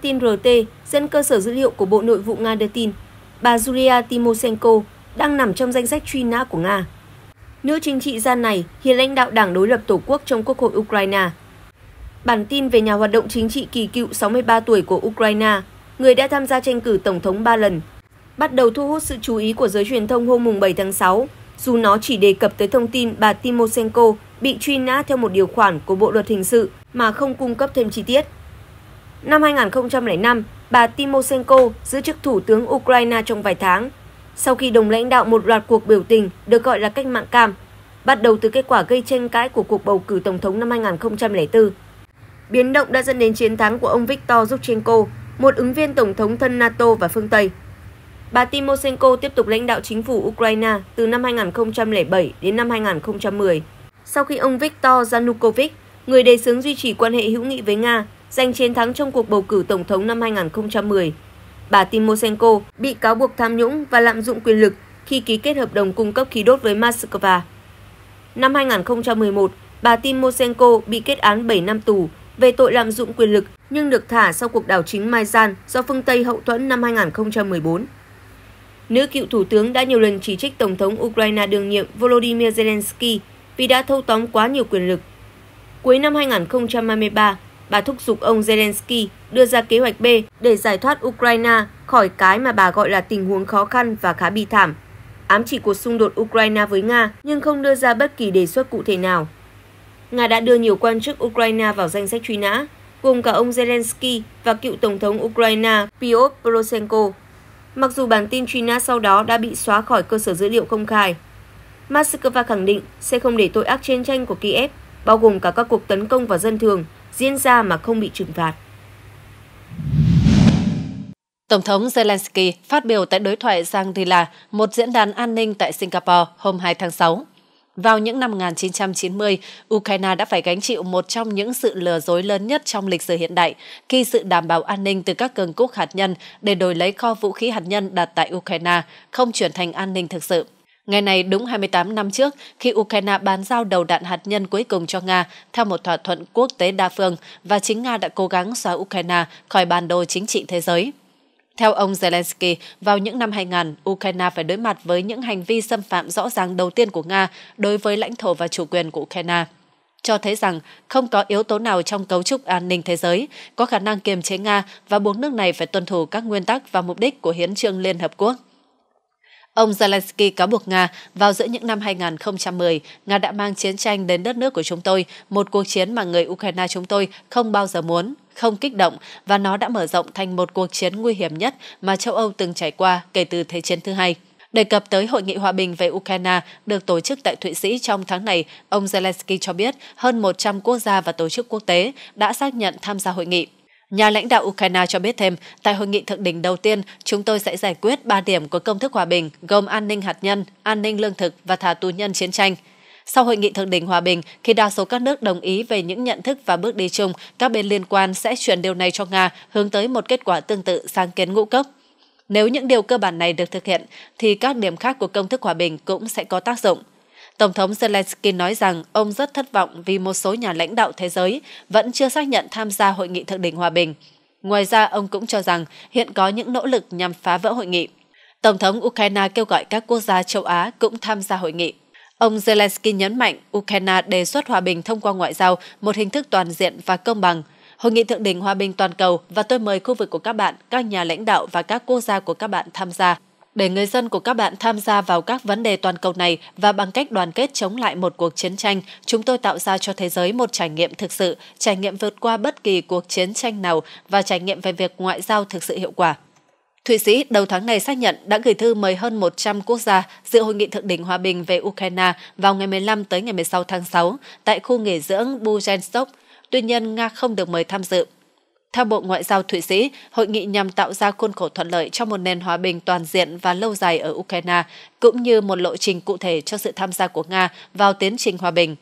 tin RT dẫn cơ sở dữ liệu của Bộ Nội vụ Nga đưa tin, bà Julia Timoshenko đang nằm trong danh sách truy nã của Nga. Nữ chính trị gia này hiện lãnh đạo đảng đối lập Tổ quốc trong Quốc hội Ukraine. Bản tin về nhà hoạt động chính trị kỳ cựu 63 tuổi của Ukraine, người đã tham gia tranh cử tổng thống 3 lần, bắt đầu thu hút sự chú ý của giới truyền thông hôm 7 tháng 6, dù nó chỉ đề cập tới thông tin bà Timoshenko bị truy nã theo một điều khoản của Bộ Luật Hình sự mà không cung cấp thêm chi tiết. Năm 2005, bà Timoshenko giữ chức thủ tướng Ukraine trong vài tháng, sau khi đồng lãnh đạo một loạt cuộc biểu tình được gọi là cách mạng cam, bắt đầu từ kết quả gây tranh cãi của cuộc bầu cử tổng thống năm 2004. Biến động đã dẫn đến chiến thắng của ông Viktor Yushchenko, một ứng viên tổng thống thân NATO và phương Tây. Bà Timoshenko tiếp tục lãnh đạo chính phủ Ukraine từ năm 2007 đến năm 2010, sau khi ông Viktor Yanukovych, người đề xướng duy trì quan hệ hữu nghị với Nga, giành chiến thắng trong cuộc bầu cử tổng thống năm 2010. Bà Timoshenko bị cáo buộc tham nhũng và lạm dụng quyền lực khi ký kết hợp đồng cung cấp khí đốt với Moscow. Năm 2011, bà Timoshenko bị kết án 7 năm tù về tội lạm dụng quyền lực nhưng được thả sau cuộc đảo chính Maidan do phương Tây hậu thuẫn năm 2014. Nữ cựu thủ tướng đã nhiều lần chỉ trích Tổng thống Ukraine đương nhiệm Volodymyr Zelensky vì đã thâu tóm quá nhiều quyền lực. Cuối năm 2023, bà thúc giục ông Zelensky đưa ra kế hoạch B để giải thoát Ukraine khỏi cái mà bà gọi là tình huống khó khăn và khá bi thảm. Ám chỉ cuộc xung đột Ukraine với Nga nhưng không đưa ra bất kỳ đề xuất cụ thể nào. Nga đã đưa nhiều quan chức Ukraine vào danh sách truy nã, gồm cả ông Zelensky và cựu Tổng thống Ukraine Pyotr Poroshenko. Mặc dù bản tin truy nã sau đó đã bị xóa khỏi cơ sở dữ liệu công khai, Moscow khẳng định sẽ không để tội ác chiến tranh của Kiev, bao gồm cả các cuộc tấn công vào dân thường, diễn ra mà không bị trừng phạt. Tổng thống Zelensky phát biểu tại đối thoại Shangri-La, một diễn đàn an ninh tại Singapore hôm 2 tháng 6. Vào những năm 1990, Ukraine đã phải gánh chịu một trong những sự lừa dối lớn nhất trong lịch sử hiện đại khi sự đảm bảo an ninh từ các cường quốc hạt nhân để đổi lấy kho vũ khí hạt nhân đặt tại Ukraine không chuyển thành an ninh thực sự. Ngày này đúng 28 năm trước, khi Ukraine bán giao đầu đạn hạt nhân cuối cùng cho Nga theo một thỏa thuận quốc tế đa phương và chính Nga đã cố gắng xóa Ukraine khỏi bản đồ chính trị thế giới. Theo ông Zelensky, vào những năm 2000, Ukraine phải đối mặt với những hành vi xâm phạm rõ ràng đầu tiên của Nga đối với lãnh thổ và chủ quyền của Ukraine cho thấy rằng không có yếu tố nào trong cấu trúc an ninh thế giới có khả năng kiềm chế Nga và buộc nước này phải tuân thủ các nguyên tắc và mục đích của Hiến trương Liên Hợp Quốc. Ông Zelensky cáo buộc Nga vào giữa những năm 2010, Nga đã mang chiến tranh đến đất nước của chúng tôi, một cuộc chiến mà người Ukraine chúng tôi không bao giờ muốn, không kích động và nó đã mở rộng thành một cuộc chiến nguy hiểm nhất mà châu Âu từng trải qua kể từ Thế chiến thứ hai. Đề cập tới hội nghị hòa bình về Ukraine được tổ chức tại Thụy Sĩ trong tháng này, ông Zelensky cho biết hơn 100 quốc gia và tổ chức quốc tế đã xác nhận tham gia hội nghị. Nhà lãnh đạo Ukraine cho biết thêm, tại hội nghị thượng đỉnh đầu tiên, chúng tôi sẽ giải quyết 3 điểm của công thức hòa bình gồm an ninh hạt nhân, an ninh lương thực và thả tù nhân chiến tranh. Sau hội nghị thượng đỉnh hòa bình, khi đa số các nước đồng ý về những nhận thức và bước đi chung, các bên liên quan sẽ chuyển điều này cho Nga hướng tới một kết quả tương tự sáng kiến ngũ cốc. Nếu những điều cơ bản này được thực hiện, thì các điểm khác của công thức hòa bình cũng sẽ có tác dụng. Tổng thống Zelensky nói rằng ông rất thất vọng vì một số nhà lãnh đạo thế giới vẫn chưa xác nhận tham gia hội nghị thượng đỉnh hòa bình. Ngoài ra, ông cũng cho rằng hiện có những nỗ lực nhằm phá vỡ hội nghị. Tổng thống Ukraine kêu gọi các quốc gia châu Á cũng tham gia hội nghị. Ông Zelensky nhấn mạnh Ukraine đề xuất hòa bình thông qua ngoại giao, một hình thức toàn diện và công bằng. Hội nghị thượng đỉnh hòa bình toàn cầu và tôi mời khu vực của các bạn, các nhà lãnh đạo và các quốc gia của các bạn tham gia để người dân của các bạn tham gia vào các vấn đề toàn cầu này và bằng cách đoàn kết chống lại một cuộc chiến tranh, chúng tôi tạo ra cho thế giới một trải nghiệm thực sự, trải nghiệm vượt qua bất kỳ cuộc chiến tranh nào và trải nghiệm về việc ngoại giao thực sự hiệu quả. Thụy Sĩ đầu tháng này xác nhận đã gửi thư mời hơn 100 quốc gia dự hội nghị thượng đỉnh hòa bình về Ukraine vào ngày 15 tới ngày 16 tháng 6 tại khu nghỉ dưỡng Bujenstock. Tuy nhiên, Nga không được mời tham dự theo Bộ Ngoại giao Thụy Sĩ, hội nghị nhằm tạo ra khuôn khổ thuận lợi cho một nền hòa bình toàn diện và lâu dài ở Ukraine, cũng như một lộ trình cụ thể cho sự tham gia của Nga vào tiến trình hòa bình.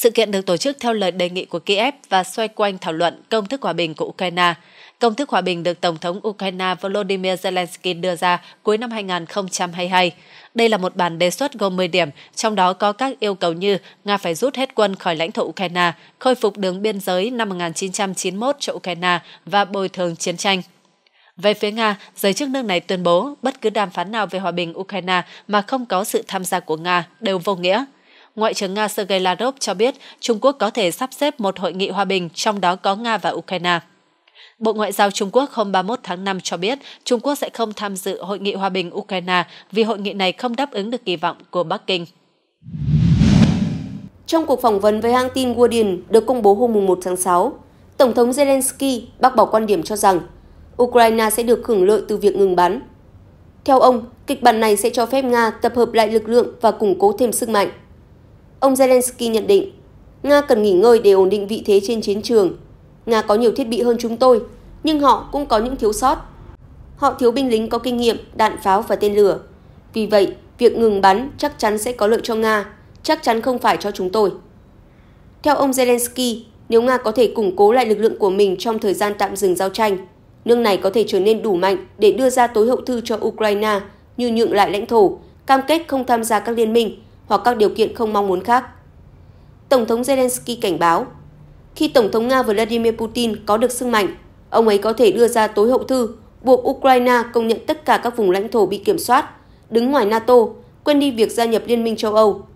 Sự kiện được tổ chức theo lời đề nghị của Kiev và xoay quanh thảo luận công thức hòa bình của Ukraine. Công thức hòa bình được Tổng thống Ukraine Volodymyr Zelensky đưa ra cuối năm 2022. Đây là một bản đề xuất gồm 10 điểm, trong đó có các yêu cầu như Nga phải rút hết quân khỏi lãnh thổ Ukraine, khôi phục đường biên giới năm 1991 cho Ukraine và bồi thường chiến tranh. Về phía Nga, giới chức nước này tuyên bố bất cứ đàm phán nào về hòa bình Ukraine mà không có sự tham gia của Nga đều vô nghĩa – Ngoại trưởng Nga Sergei Lavrov cho biết Trung Quốc có thể sắp xếp một hội nghị hòa bình, trong đó có Nga và Ukraine. Bộ Ngoại giao Trung Quốc hôm 31 tháng 5 cho biết Trung Quốc sẽ không tham dự hội nghị hòa bình Ukraine vì hội nghị này không đáp ứng được kỳ vọng của Bắc Kinh. Trong cuộc phỏng vấn với hãng tin Guardian được công bố hôm 1 tháng 6, Tổng thống Zelensky bác bỏ quan điểm cho rằng Ukraine sẽ được hưởng lợi từ việc ngừng bắn. Theo ông, kịch bản này sẽ cho phép Nga tập hợp lại lực lượng và củng cố thêm sức mạnh. Ông Zelensky nhận định, Nga cần nghỉ ngơi để ổn định vị thế trên chiến trường. Nga có nhiều thiết bị hơn chúng tôi, nhưng họ cũng có những thiếu sót. Họ thiếu binh lính có kinh nghiệm, đạn pháo và tên lửa. Vì vậy, việc ngừng bắn chắc chắn sẽ có lợi cho Nga, chắc chắn không phải cho chúng tôi. Theo ông Zelensky, nếu Nga có thể củng cố lại lực lượng của mình trong thời gian tạm dừng giao tranh, nước này có thể trở nên đủ mạnh để đưa ra tối hậu thư cho Ukraine như nhượng lại lãnh thổ, cam kết không tham gia các liên minh hoặc các điều kiện không mong muốn khác. Tổng thống Zelensky cảnh báo, khi Tổng thống Nga Vladimir Putin có được sức mạnh, ông ấy có thể đưa ra tối hậu thư buộc Ukraine công nhận tất cả các vùng lãnh thổ bị kiểm soát, đứng ngoài NATO, quên đi việc gia nhập Liên minh châu Âu.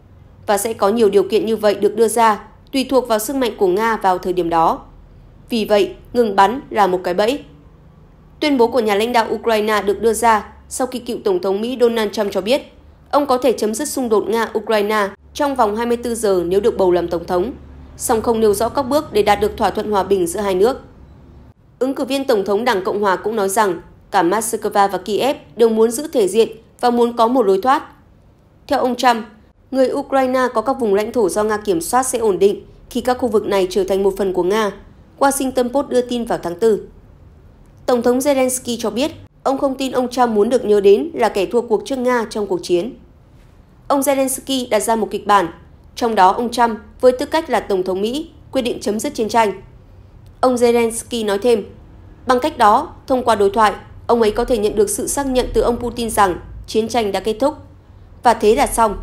Và sẽ có nhiều điều kiện như vậy được đưa ra, tùy thuộc vào sức mạnh của Nga vào thời điểm đó. Vì vậy, ngừng bắn là một cái bẫy. Tuyên bố của nhà lãnh đạo Ukraine được đưa ra sau khi cựu Tổng thống Mỹ Donald Trump cho biết Ông có thể chấm dứt xung đột Nga-Ukraine trong vòng 24 giờ nếu được bầu làm tổng thống, song không nêu rõ các bước để đạt được thỏa thuận hòa bình giữa hai nước. Ứng cử viên tổng thống Đảng Cộng hòa cũng nói rằng cả Moscow và Kiev đều muốn giữ thể diện và muốn có một lối thoát. Theo ông Trump, người Ukraine có các vùng lãnh thổ do Nga kiểm soát sẽ ổn định khi các khu vực này trở thành một phần của Nga, Washington Post đưa tin vào tháng 4. Tổng thống Zelensky cho biết, ông không tin ông Trump muốn được nhớ đến là kẻ thua cuộc trước Nga trong cuộc chiến. Ông Zelensky đặt ra một kịch bản, trong đó ông Trump với tư cách là Tổng thống Mỹ quyết định chấm dứt chiến tranh. Ông Zelensky nói thêm, bằng cách đó, thông qua đối thoại, ông ấy có thể nhận được sự xác nhận từ ông Putin rằng chiến tranh đã kết thúc. Và thế là xong.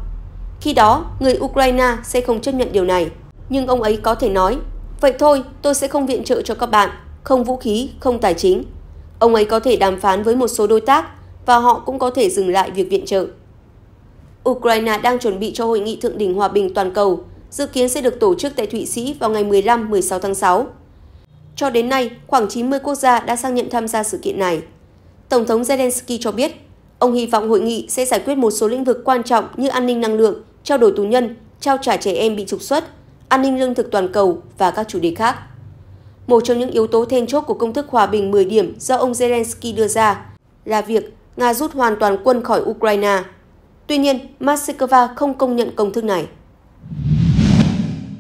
Khi đó, người Ukraine sẽ không chấp nhận điều này. Nhưng ông ấy có thể nói, vậy thôi, tôi sẽ không viện trợ cho các bạn, không vũ khí, không tài chính. Ông ấy có thể đàm phán với một số đối tác và họ cũng có thể dừng lại việc viện trợ. Ukraine đang chuẩn bị cho hội nghị thượng đỉnh hòa bình toàn cầu, dự kiến sẽ được tổ chức tại Thụy Sĩ vào ngày 15-16 tháng 6. Cho đến nay, khoảng 90 quốc gia đã xác nhận tham gia sự kiện này. Tổng thống Zelensky cho biết, ông hy vọng hội nghị sẽ giải quyết một số lĩnh vực quan trọng như an ninh năng lượng, trao đổi tù nhân, trao trả trẻ em bị trục xuất, an ninh lương thực toàn cầu và các chủ đề khác. Một trong những yếu tố then chốt của công thức hòa bình 10 điểm do ông Zelensky đưa ra là việc Nga rút hoàn toàn quân khỏi Ukraine. Tuy nhiên, Moscow không công nhận công thức này.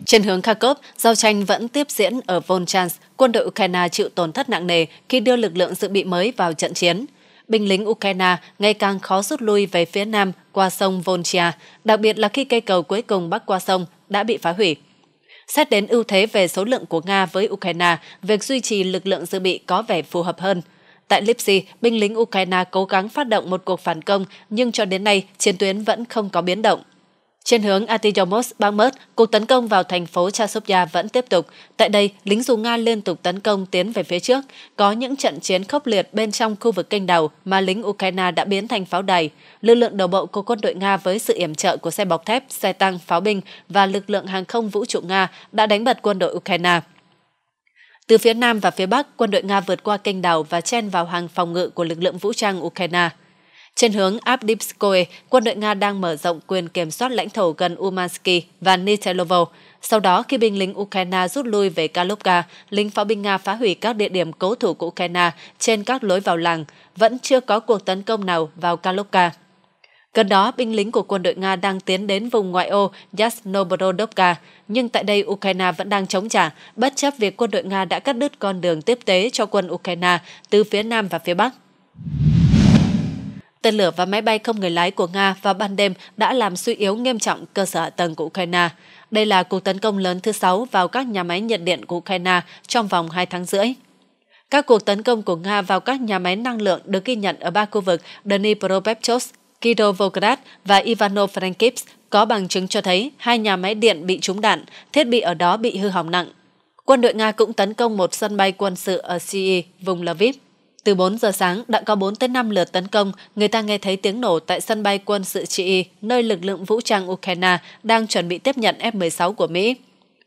Trên hướng Kharkov, giao tranh vẫn tiếp diễn ở Volchansk. Quân đội Ukraine chịu tổn thất nặng nề khi đưa lực lượng dự bị mới vào trận chiến. Binh lính Ukraine ngày càng khó rút lui về phía nam qua sông Volchia, đặc biệt là khi cây cầu cuối cùng bắc qua sông đã bị phá hủy. Xét đến ưu thế về số lượng của Nga với Ukraine, việc duy trì lực lượng dự bị có vẻ phù hợp hơn – Tại Lipsy, binh lính Ukraine cố gắng phát động một cuộc phản công, nhưng cho đến nay, chiến tuyến vẫn không có biến động. Trên hướng Atiyomos Bakhmut, cuộc tấn công vào thành phố Chasovya vẫn tiếp tục. Tại đây, lính dù Nga liên tục tấn công tiến về phía trước. Có những trận chiến khốc liệt bên trong khu vực kênh đảo mà lính Ukraine đã biến thành pháo đài. Lực lượng đầu bộ của quân đội Nga với sự yểm trợ của xe bọc thép, xe tăng, pháo binh và lực lượng hàng không vũ trụ Nga đã đánh bật quân đội Ukraine. Từ phía Nam và phía Bắc, quân đội Nga vượt qua kênh đảo và chen vào hàng phòng ngự của lực lượng vũ trang Ukraine. Trên hướng Abdipskoye, quân đội Nga đang mở rộng quyền kiểm soát lãnh thổ gần Umansky và Nitelovo. Sau đó, khi binh lính Ukraine rút lui về Kalupka, lính pháo binh Nga phá hủy các địa điểm cố thủ của Ukraine trên các lối vào làng. Vẫn chưa có cuộc tấn công nào vào Kalupka. Gần đó, binh lính của quân đội Nga đang tiến đến vùng ngoại ô Yasnoborodovka, nhưng tại đây Ukraine vẫn đang chống trả, bất chấp việc quân đội Nga đã cắt đứt con đường tiếp tế cho quân Ukraine từ phía Nam và phía Bắc. Tên lửa và máy bay không người lái của Nga vào ban đêm đã làm suy yếu nghiêm trọng cơ sở hạ tầng của Ukraine. Đây là cuộc tấn công lớn thứ sáu vào các nhà máy nhiệt điện của Ukraine trong vòng 2 tháng rưỡi. Các cuộc tấn công của Nga vào các nhà máy năng lượng được ghi nhận ở ba khu vực Dnipropetrovsk, Kido Volgrad và Ivano Frankivsk có bằng chứng cho thấy hai nhà máy điện bị trúng đạn, thiết bị ở đó bị hư hỏng nặng. Quân đội Nga cũng tấn công một sân bay quân sự ở Syria, vùng Lviv. Từ 4 giờ sáng đã có 4 tới 5 lượt tấn công, người ta nghe thấy tiếng nổ tại sân bay quân sự Chị, nơi lực lượng vũ trang Ukraine đang chuẩn bị tiếp nhận F-16 của Mỹ.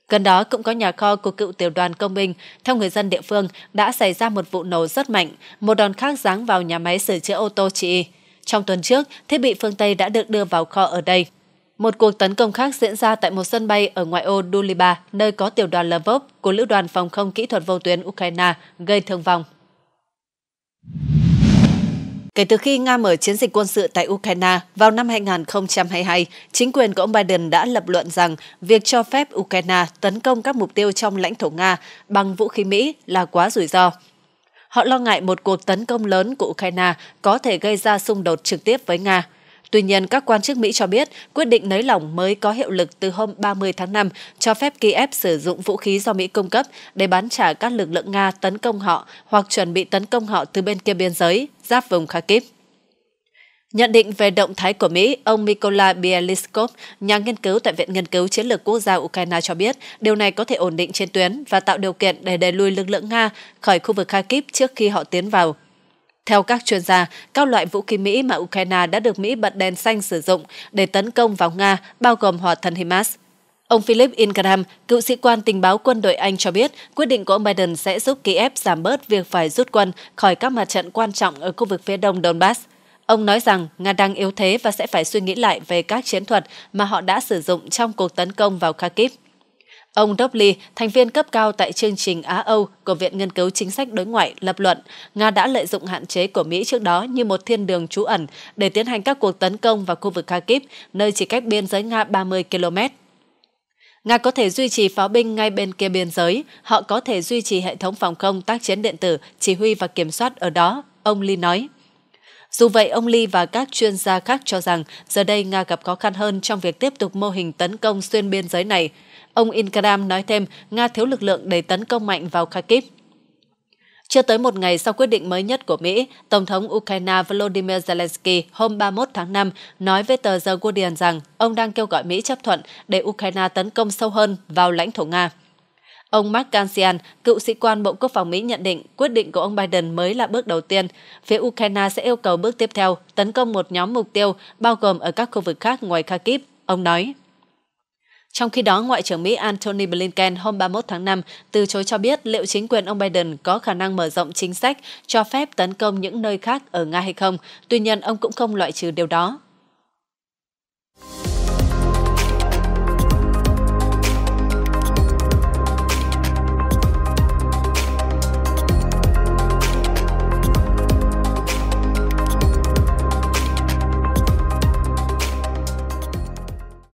Gần đó cũng có nhà kho của cựu tiểu đoàn công binh, theo người dân địa phương, đã xảy ra một vụ nổ rất mạnh, một đòn khác giáng vào nhà máy sửa chữa ô tô Chị. Trong tuần trước, thiết bị phương Tây đã được đưa vào kho ở đây. Một cuộc tấn công khác diễn ra tại một sân bay ở ngoại ô Duliba, nơi có tiểu đoàn Lvov của Lữ đoàn Phòng không Kỹ thuật Vô tuyến Ukraine gây thương vong. Kể từ khi Nga mở chiến dịch quân sự tại Ukraine vào năm 2022, chính quyền của ông Biden đã lập luận rằng việc cho phép Ukraine tấn công các mục tiêu trong lãnh thổ Nga bằng vũ khí Mỹ là quá rủi ro. Họ lo ngại một cuộc tấn công lớn của Ukraine có thể gây ra xung đột trực tiếp với Nga. Tuy nhiên, các quan chức Mỹ cho biết quyết định nới lỏng mới có hiệu lực từ hôm 30 tháng 5 cho phép Kiev sử dụng vũ khí do Mỹ cung cấp để bán trả các lực lượng Nga tấn công họ hoặc chuẩn bị tấn công họ từ bên kia biên giới, giáp vùng Kharkiv. Nhận định về động thái của Mỹ, ông Mykola Bielikov, nhà nghiên cứu tại Viện Nghiên cứu Chiến lược Quốc gia Ukraine cho biết điều này có thể ổn định trên tuyến và tạo điều kiện để đẩy lùi lực lượng Nga khỏi khu vực Kharkiv trước khi họ tiến vào. Theo các chuyên gia, các loại vũ khí Mỹ mà Ukraine đã được Mỹ bật đèn xanh sử dụng để tấn công vào Nga, bao gồm hỏa thần HIMARS. Ông Philip Ingram, cựu sĩ quan tình báo quân đội Anh cho biết quyết định của ông Biden sẽ giúp Kiev giảm bớt việc phải rút quân khỏi các mặt trận quan trọng ở khu vực phía đông Donbass – Ông nói rằng Nga đang yếu thế và sẽ phải suy nghĩ lại về các chiến thuật mà họ đã sử dụng trong cuộc tấn công vào Kharkiv. Ông Dobly, thành viên cấp cao tại chương trình Á-Âu của Viện Nghiên cứu Chính sách Đối ngoại, lập luận Nga đã lợi dụng hạn chế của Mỹ trước đó như một thiên đường trú ẩn để tiến hành các cuộc tấn công vào khu vực Kharkiv, nơi chỉ cách biên giới Nga 30 km. Nga có thể duy trì pháo binh ngay bên kia biên giới, họ có thể duy trì hệ thống phòng không tác chiến điện tử, chỉ huy và kiểm soát ở đó, ông Lee nói. Dù vậy, ông Lee và các chuyên gia khác cho rằng giờ đây Nga gặp khó khăn hơn trong việc tiếp tục mô hình tấn công xuyên biên giới này. Ông Inkaram nói thêm, Nga thiếu lực lượng để tấn công mạnh vào Kharkiv. Chưa tới một ngày sau quyết định mới nhất của Mỹ, Tổng thống Ukraine Volodymyr Zelensky hôm 31 tháng 5 nói với tờ The Guardian rằng ông đang kêu gọi Mỹ chấp thuận để Ukraine tấn công sâu hơn vào lãnh thổ Nga. Ông Mark Kansian, cựu sĩ quan Bộ Quốc phòng Mỹ nhận định quyết định của ông Biden mới là bước đầu tiên. Phía Ukraine sẽ yêu cầu bước tiếp theo tấn công một nhóm mục tiêu bao gồm ở các khu vực khác ngoài Kharkiv, ông nói. Trong khi đó, Ngoại trưởng Mỹ Antony Blinken hôm 31 tháng 5 từ chối cho biết liệu chính quyền ông Biden có khả năng mở rộng chính sách cho phép tấn công những nơi khác ở Nga hay không. Tuy nhiên, ông cũng không loại trừ điều đó.